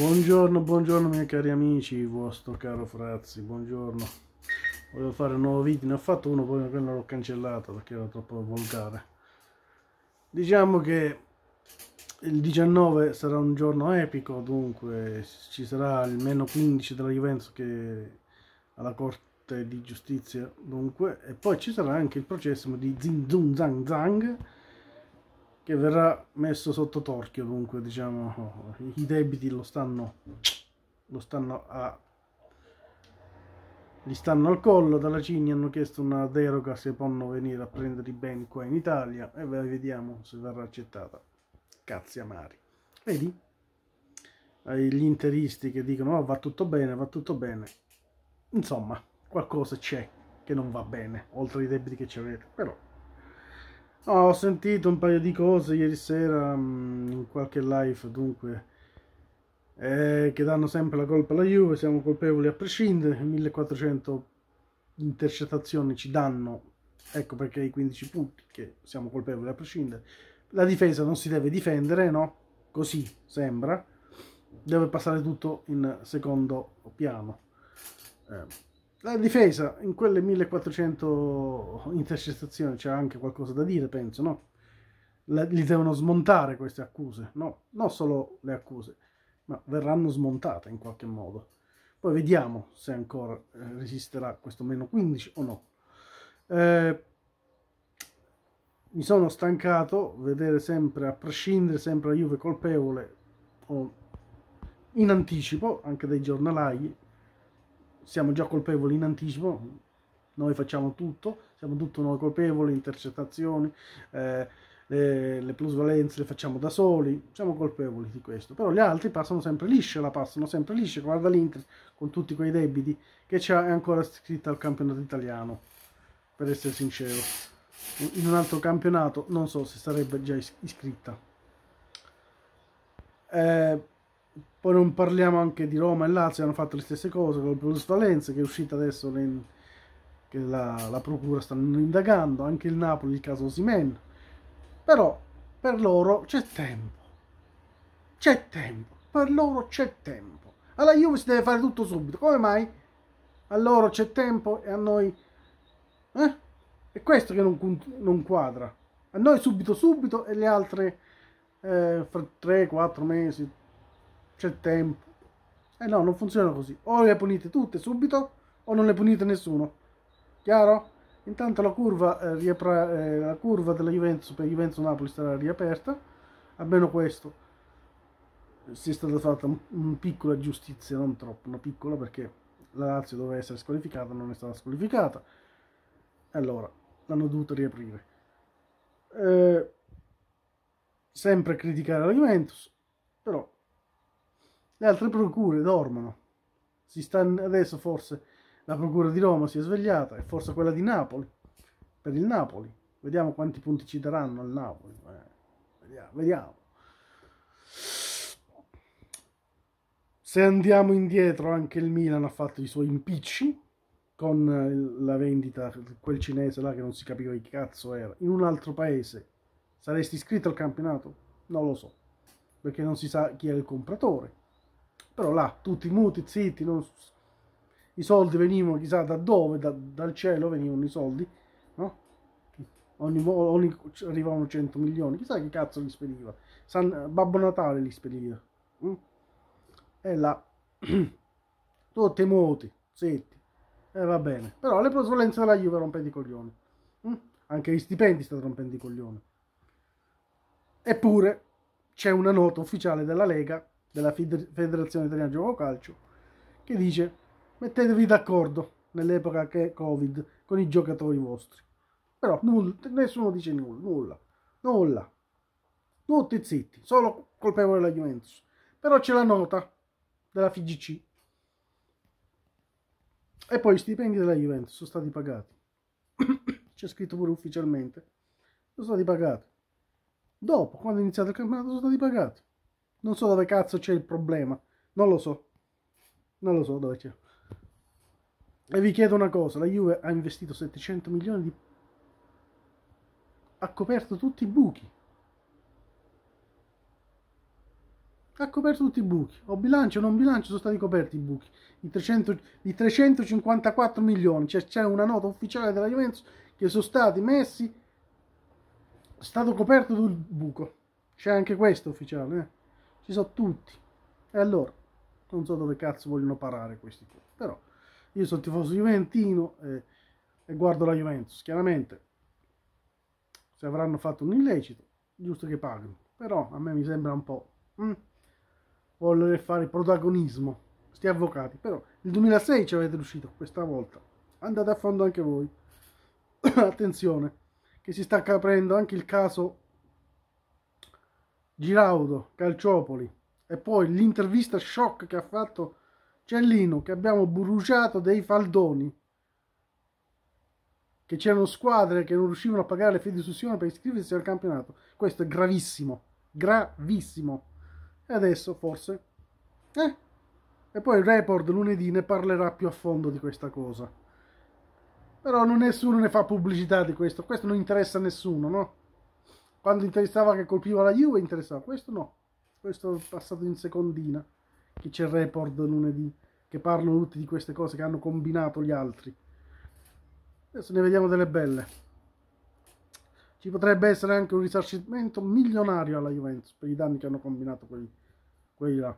Buongiorno, buongiorno miei cari amici, vostro caro Frazzi, buongiorno. Volevo fare un nuovo video, ne ho fatto uno, poi quello l'ho cancellato perché era troppo volgare. Diciamo che il 19 sarà un giorno epico, dunque ci sarà il meno 15 della Juventus che alla Corte di Giustizia, dunque, e poi ci sarà anche il processo di Zin Zung Zang Zang, che verrà messo sotto torchio dunque diciamo i debiti lo stanno lo stanno a gli stanno al collo dalla Cini hanno chiesto una deroga se possono venire a prendere i beni qua in Italia e vediamo se verrà accettata cazzi amari vedi gli interisti che dicono oh, va tutto bene va tutto bene insomma qualcosa c'è che non va bene oltre ai debiti che ci avete però No, ho sentito un paio di cose ieri sera mm, in qualche live, dunque, eh, che danno sempre la colpa alla Juve, siamo colpevoli a prescindere, 1400 intercettazioni ci danno, ecco perché i 15 punti, che siamo colpevoli a prescindere. La difesa non si deve difendere, no? Così sembra. Deve passare tutto in secondo piano. Eh. La difesa in quelle 1400 intercettazioni c'è anche qualcosa da dire, penso, no? La, li devono smontare queste accuse, no? Non solo le accuse, ma verranno smontate in qualche modo. Poi vediamo se ancora eh, resisterà questo meno 15 o no. Eh, mi sono stancato vedere sempre, a prescindere sempre la Juve colpevole o in anticipo anche dai giornalai siamo già colpevoli in anticipo, noi facciamo tutto, siamo tutto noi colpevoli, intercettazioni, eh, le, le plusvalenze le facciamo da soli, siamo colpevoli di questo, però gli altri passano sempre lisce, la passano sempre lisce, guarda l'Inter con tutti quei debiti che c'è ancora scritta al campionato italiano, per essere sincero, in un altro campionato non so se sarebbe già iscritta. Eh, poi non parliamo anche di Roma e Lazio, hanno fatto le stesse cose con il Plus Valenza che è uscita adesso, in, che la, la, procura stanno indagando, anche il Napoli, il caso Simen. Però per loro c'è tempo, c'è tempo, per loro c'è tempo. Alla Juve si deve fare tutto subito, come mai? A loro c'è tempo e a noi... Eh? È questo che non, non quadra. A noi subito subito e le altre eh, fra 3-4 mesi, c'è tempo. E eh no, non funziona così. O le punite tutte subito o non le punite nessuno. Chiaro? Intanto la curva, eh, riapra, eh, la curva della Juventus per Juventus-Napoli sarà riaperta, almeno questo. Si è stata fatta una piccola giustizia, non troppo, una piccola perché la Lazio doveva essere squalificata, non è stata squalificata. Allora, l'hanno dovuta riaprire. Eh, sempre criticare la Juventus, però le altre procure dormono. Stanno, adesso forse la procura di Roma si è svegliata e forse quella di Napoli, per il Napoli. Vediamo quanti punti ci daranno al Napoli. Eh, vediamo, vediamo. Se andiamo indietro, anche il Milan ha fatto i suoi impicci con eh, la vendita, quel cinese là che non si capiva chi cazzo era, in un altro paese. Saresti iscritto al campionato? Non lo so, perché non si sa chi è il compratore però là tutti muti, zitti, non... i soldi venivano chissà da dove, da, dal cielo venivano i soldi, no? Ogni, ogni arrivavano 100 milioni, chissà che cazzo li spediva, San, Babbo Natale li spediva. Mm? E là, tutti muti, zitti, e va bene, però le plusvalenze della Juve rompendo i coglioni, mm? anche gli stipendi stanno rompendo i coglioni. Eppure c'è una nota ufficiale della Lega della Federazione Italiana Gioco Calcio, che dice mettetevi d'accordo nell'epoca che è Covid con i giocatori vostri. Però nulla, nessuno dice nulla, nulla, nulla. Tutti zitti, solo colpevole la Juventus. Però c'è la nota della FIGC. E poi i stipendi della Juventus sono stati pagati. c'è scritto pure ufficialmente. Sono stati pagati. Dopo, quando è iniziato il campionato, sono stati pagati. Non so dove cazzo c'è il problema. Non lo so. Non lo so dove c'è. E vi chiedo una cosa, la Juve ha investito 700 milioni di... ha coperto tutti i buchi. Ha coperto tutti i buchi. O bilancio o non bilancio sono stati coperti i buchi. I, 300, i 354 milioni. Cioè c'è una nota ufficiale della Juventus che sono stati messi... è stato coperto tutto il buco. C'è anche questo ufficiale, eh ci sono tutti. E allora, non so dove cazzo vogliono parare questi qui. Però io sono tifoso juventino e, e guardo la Juventus. Chiaramente, se avranno fatto un illecito, giusto che paghino Però a me mi sembra un po'... Mm, voler fare protagonismo. Sti avvocati. Però il 2006 ci avete riuscito, questa volta. Andate a fondo anche voi. Attenzione, che si sta aprendo anche il caso Giraudo, Calciopoli e poi l'intervista shock che ha fatto Cellino che abbiamo bruciato dei faldoni che c'erano squadre che non riuscivano a pagare le fedi di istruzione per iscriversi al campionato questo è gravissimo gravissimo e adesso forse eh. e poi il report lunedì ne parlerà più a fondo di questa cosa però nessuno ne fa pubblicità di questo questo non interessa a nessuno no? quando interessava che colpiva la Juve interessava, questo no, questo è passato in secondina, che c'è il report lunedì, che parlano tutti di queste cose che hanno combinato gli altri. Adesso ne vediamo delle belle. Ci potrebbe essere anche un risarcimento milionario alla Juventus per i danni che hanno combinato quelli, quelli là.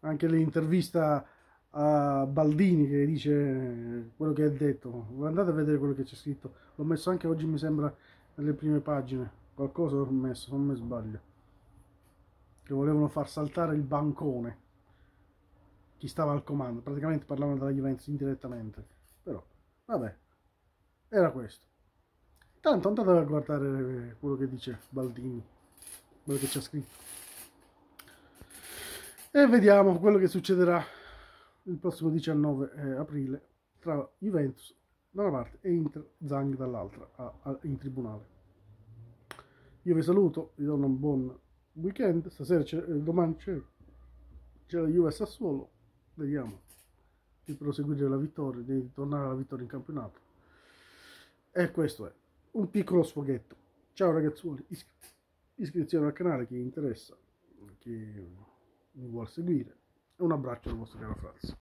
Anche l'intervista a Baldini che dice quello che ha detto. Andate a vedere quello che c'è scritto. L'ho messo anche oggi, mi sembra, nelle prime pagine qualcosa ho messo, non mi sbaglio, che volevano far saltare il bancone, chi stava al comando, praticamente parlavano della Juventus indirettamente, però vabbè, era questo. intanto andate a guardare quello che dice Baldini, quello che c'è scritto. E vediamo quello che succederà il prossimo 19 eh, aprile tra Juventus da una parte e Inter Zang dall'altra in tribunale. Io vi saluto, vi do un buon weekend. Stasera, c'è, eh, domani c'è, c'è la Juve Sassuolo. Vediamo di proseguire la vittoria, di tornare alla vittoria in campionato. E questo è un piccolo sfoghetto. Ciao ragazzuoli, iscri- iscrizione al canale chi interessa, chi mi vuole seguire. Un abbraccio al vostro caro Franz.